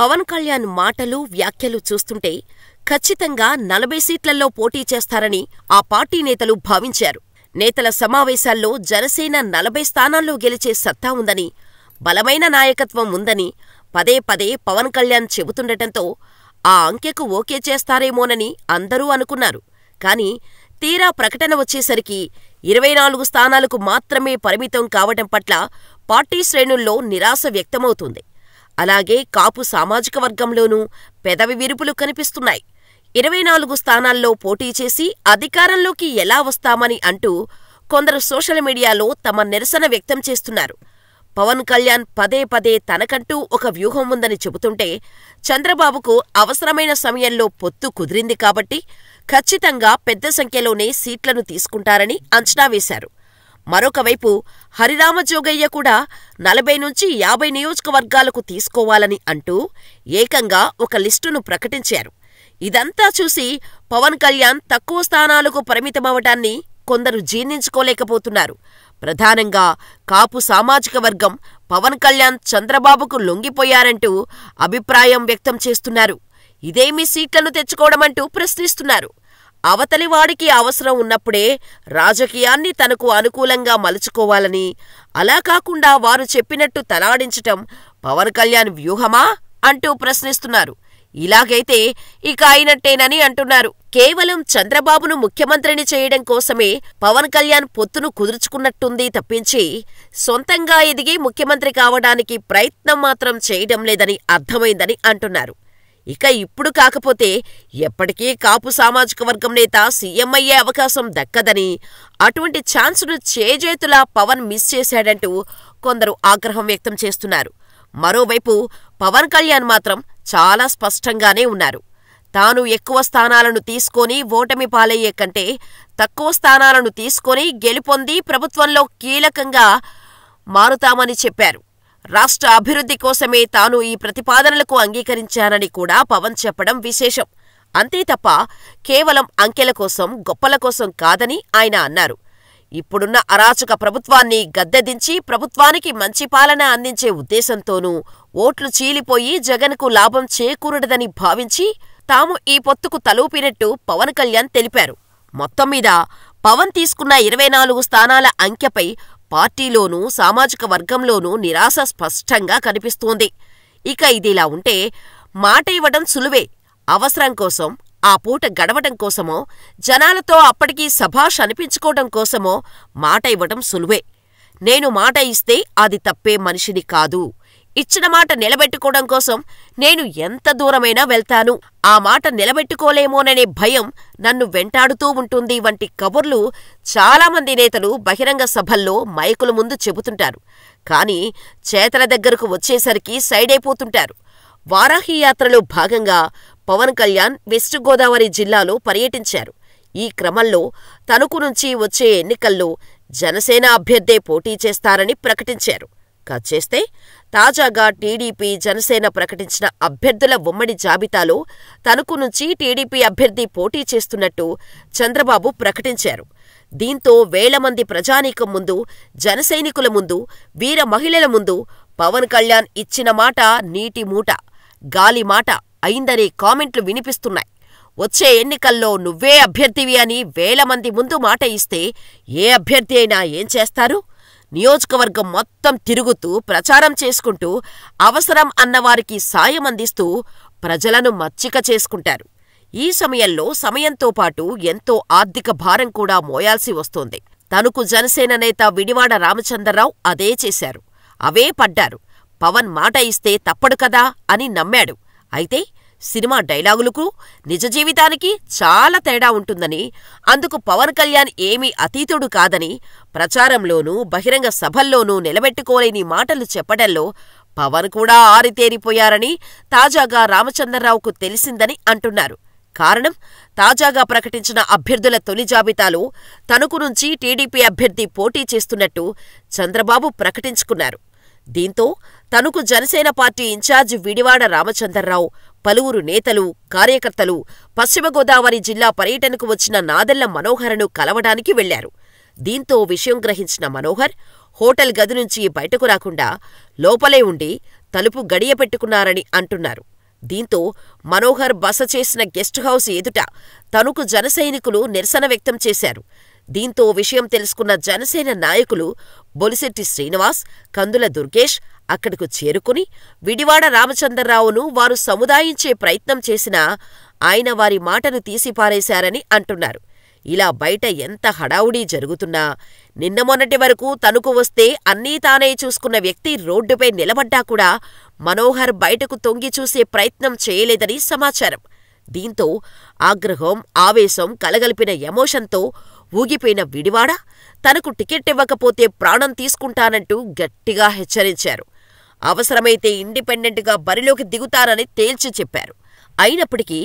పవన్ కళ్యాణ్ మాటలు వ్యాఖ్యలు చూస్తుంటే ఖచ్చితంగా నలభై సీట్లలో పోటీ చేస్తారని ఆ పార్టీ నేతలు భావించారు నేతల సమావేశాల్లో జనసేన నలభై స్థానాల్లో గెలిచే సత్తా ఉందని బలమైన నాయకత్వం ఉందని పదే పదే పవన్ కళ్యాణ్ చెబుతుండటంతో ఆ అంకెకు ఓకే చేస్తారేమోనని అందరూ అనుకున్నారు కాని తీరా ప్రకటన వచ్చేసరికి ఇరవై నాలుగు స్థానాలకు మాత్రమే పరిమితం కావటం పట్ల పార్టీ శ్రేణుల్లో నిరాశ వ్యక్తమవుతుంది అలాగే కాపు సామాజిక వర్గంలోనూ పెదవి విరుపులు కనిపిస్తున్నాయి ఇరవై నాలుగు స్థానాల్లో పోటీ చేసి అధికారంలోకి ఎలా వస్తామని అంటూ కొందరు సోషల్ మీడియాలో తమ నిరసన వ్యక్తం చేస్తున్నారు పవన్ కళ్యాణ్ పదే పదే తనకంటూ ఒక వ్యూహం ఉందని చెబుతుంటే చంద్రబాబుకు అవసరమైన సమయంలో పొత్తు కుదిరింది కాబట్టి ఖచ్చితంగా పెద్ద సంఖ్యలోనే సీట్లను తీసుకుంటారని అంచనా వేశారు మరొకవైపు హరిరామజోగయ్య కూడా నలభై నుంచి యాభై నియోజకవర్గాలకు తీసుకోవాలని అంటూ ఏకంగా ఒక లిస్టును ప్రకటించారు ఇదంతా చూసి పవన్ కళ్యాణ్ తక్కువ స్థానాలకు పరిమితమవటాన్ని కొందరు జీర్ణించుకోలేకపోతున్నారు ప్రధానంగా కాపు సామాజిక వర్గం పవన్ కళ్యాణ్ చంద్రబాబుకు లొంగిపోయారంటూ అభిప్రాయం వ్యక్తం చేస్తున్నారు ఇదేమీ సీట్లను తెచ్చుకోవడమంటూ ప్రశ్నిస్తున్నారు అవతలివాడికి అవసరం ఉన్నప్పుడే రాజకీయాన్ని తనకు అనుకూలంగా మలుచుకోవాలని అలా కాకుండా వారు చెప్పినట్టు తలాడించటం పవన్ కళ్యాణ్ వ్యూహమా అంటూ ప్రశ్నిస్తున్నారు ఇలాగైతే ఇక అయినట్టేనని అంటున్నారు కేవలం చంద్రబాబును ముఖ్యమంత్రిని చేయడం కోసమే పవన్ కళ్యాణ్ పొత్తును కుదుర్చుకున్నట్టుంది తప్పించి సొంతంగా ఎదిగి ముఖ్యమంత్రి కావడానికి ప్రయత్నం మాత్రం చేయడం లేదని అర్థమైందని అంటున్నారు ఇక ఇప్పుడు కాకపోతే ఎప్పటికీ కాపు సామాజిక వర్గం నేత సీఎం అయ్యే అవకాశం దక్కదని అటువంటి ఛాన్సును చేజేతులా పవన్ మిస్ చేశాడంటూ కొందరు ఆగ్రహం వ్యక్తం చేస్తున్నారు మరోవైపు పవన్ కళ్యాణ్ మాత్రం చాలా స్పష్టంగానే ఉన్నారు తాను ఎక్కువ స్థానాలను తీసుకొని ఓటమి పాలయ్యే కంటే తక్కువ స్థానాలను తీసుకొని గెలుపొంది ప్రభుత్వంలో కీలకంగా మారుతామని చెప్పారు రాష్ట్ర అభివృద్ధి కోసమే తాను ఈ ప్రతిపాదనలకు అంగీకరించానని కూడా పవన్ చెప్పడం విశేషం అంతే తప్ప కేవలం అంకెల కోసం గొప్పల కోసం కాదని ఆయన అన్నారు ఇప్పుడున్న అరాచక ప్రభుత్వాన్ని గద్దెదించి ప్రభుత్వానికి మంచి పాలన అందించే ఉద్దేశంతోనూ ఓట్లు చీలిపోయి జగన్కు లాభం చేకూరడదని భావించి తాము ఈ పొత్తుకు తలూపినట్టు పవన్ కళ్యాణ్ తెలిపారు మొత్తం మీద పవన్ తీసుకున్న ఇరవై నాలుగు స్థానాల అంకెపై పార్టీలోనూ సామాజిక వర్గంలోనూ నిరాశ స్పష్టంగా కనిపిస్తోంది ఇక ఇదిలా ఉంటే మాట ఇవ్వడం సులువే అవసరం కోసం ఆ పూట గడవటం కోసమో జనాలతో అప్పటికీ సభాష్ అనిపించుకోవటం కోసమో మాట ఇవ్వటం సులువే నేను మాట ఇస్తే అది తప్పే మనిషిని కాదు ఇచ్చిన మాట నిలబెట్టుకోవడం కోసం నేను ఎంత దూరమైనా వెళ్తాను ఆ మాట నిలబెట్టుకోలేమోననే భయం నన్ను వెంటాడుతూ ఉంటుంది వంటి కబుర్లు చాలామంది నేతలు బహిరంగ సభల్లో మైకుల ముందు చెబుతుంటారు కానీ చేతల దగ్గరకు వచ్చేసరికి సైడైపోతుంటారు వారాహి యాత్రలో భాగంగా పవన్ కళ్యాణ్ వెస్ట్ గోదావరి జిల్లాలో పర్యటించారు ఈ క్రమంలో తణుకు నుంచి వచ్చే ఎన్నికల్లో జనసేన అభ్యర్థే పోటీ చేస్తారని ప్రకటించారు కాచేస్తే తాజాగా టీడీపీ జనసేన ప్రకటించిన అభ్యర్థుల ఉమ్మడి జాబితాలో తణుకు నుంచి టీడీపీ అభ్యర్థి పోటీ చేస్తున్నట్టు చంద్రబాబు ప్రకటించారు దీంతో వేల మంది ప్రజానీకం ముందు జనసైనికుల ముందు వీర మహిళల ముందు పవన్ కళ్యాణ్ ఇచ్చిన మాట నీటి మూట గాలి మాట అయిందనే కామెంట్లు వినిపిస్తున్నాయి వచ్చే ఎన్నికల్లో నువ్వే అభ్యర్థివి అని వేల మంది ముందు మాట ఇస్తే ఏ అభ్యర్థి అయినా ఏం చేస్తారు నియోజకవర్గం మొత్తం తిరుగుతూ ప్రచారం చేసుకుంటూ అవసరం అన్నవారికి సాయం అందిస్తూ ప్రజలను మచ్చిక చేసుకుంటారు ఈ సమయంలో సమయంతో పాటు ఎంతో ఆర్థిక భారం కూడా మోయాల్సి వస్తోంది తనుకు జనసేన నేత విడివాడ రామచంద్రరావు అదే చేశారు అవే పడ్డారు పవన్ మాట ఇస్తే తప్పడు కదా అని నమ్మాడు అయితే సినిమా డైలాగులకు నిజ జీవితానికి చాలా తేడా ఉంటుందని అందుకు పవన్ కళ్యాణ్ ఏమీ అతీతుడు కాదని ప్రచారంలోనూ బహిరంగ సభల్లోనూ నిలబెట్టుకోలేని మాటలు చెప్పడంలో పవన్ కూడా ఆరితేరిపోయారని తాజాగా రామచంద్రరావుకు తెలిసిందని అంటున్నారు కారణం తాజాగా ప్రకటించిన అభ్యర్థుల తొలి జాబితాలో తణుకు నుంచి టీడీపీ అభ్యర్థి పోటీ చేస్తున్నట్టు చంద్రబాబు ప్రకటించుకున్నారు దీంతో తనుకు జనసేన పార్టీ ఇన్ఛార్జ్ విడివాడ రామచంద్రరావు పలువురు నేతలు కార్యకర్తలు పశ్చిమ గోదావరి జిల్లా పర్యటనకు వచ్చిన నాదెళ్ల మనోహరను కలవడానికి వెళ్లారు దీంతో విషయం గ్రహించిన మనోహర్ హోటల్ గది నుంచి బయటకు రాకుండా లోపలే ఉండి తలుపు గడియపెట్టుకున్నారని అంటున్నారు దీంతో మనోహర్ బస చేసిన గెస్ట్ హౌస్ ఎదుట తనుకు జనసైనికులు నిరసన వ్యక్తం చేశారు దీంతో విషయం తెలుసుకున్న జనసేన నాయకులు బొలిశెట్టి శ్రీనివాస్ కందుల దుర్గేష్ అక్కడకు చేరుకుని విడివాడ రామచంద్రరావును వారు సముదాయించే ప్రయత్నం చేసినా ఆయన వారి మాటను తీసిపారేశారని అంటున్నారు ఇలా బయట ఎంత హడావుడీ జరుగుతున్నా నిన్న మొన్నటి వరకు తనుకు వస్తే అన్నీ తానే చూసుకున్న వ్యక్తి రోడ్డుపై నిలబడ్డా కూడా మనోహర్ బయటకు తొంగి చూసే ప్రయత్నం చేయలేదని సమాచారం దీంతో ఆగ్రహం ఆవేశం కలగలిపిన ఎమోషన్తో ఊగిపోయిన విడివాడ తనకు టికెట్ ఇవ్వకపోతే ప్రాణం తీసుకుంటానంటూ గట్టిగా హెచ్చరించారు అవసరమైతే ఇండిపెండెంట్గా బరిలోకి దిగుతారని తేల్చి చెప్పారు అయినప్పటికీ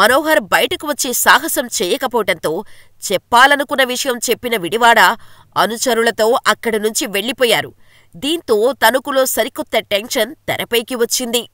మనోహర్ బయటకు వచ్చే సాహసం చేయకపోవటంతో చెప్పాలనుకున్న విషయం చెప్పిన విడివాడ అనుచరులతో అక్కడి నుంచి వెళ్లిపోయారు దీంతో తణుకులో సరికొత్త టెన్షన్ తెరపైకి వచ్చింది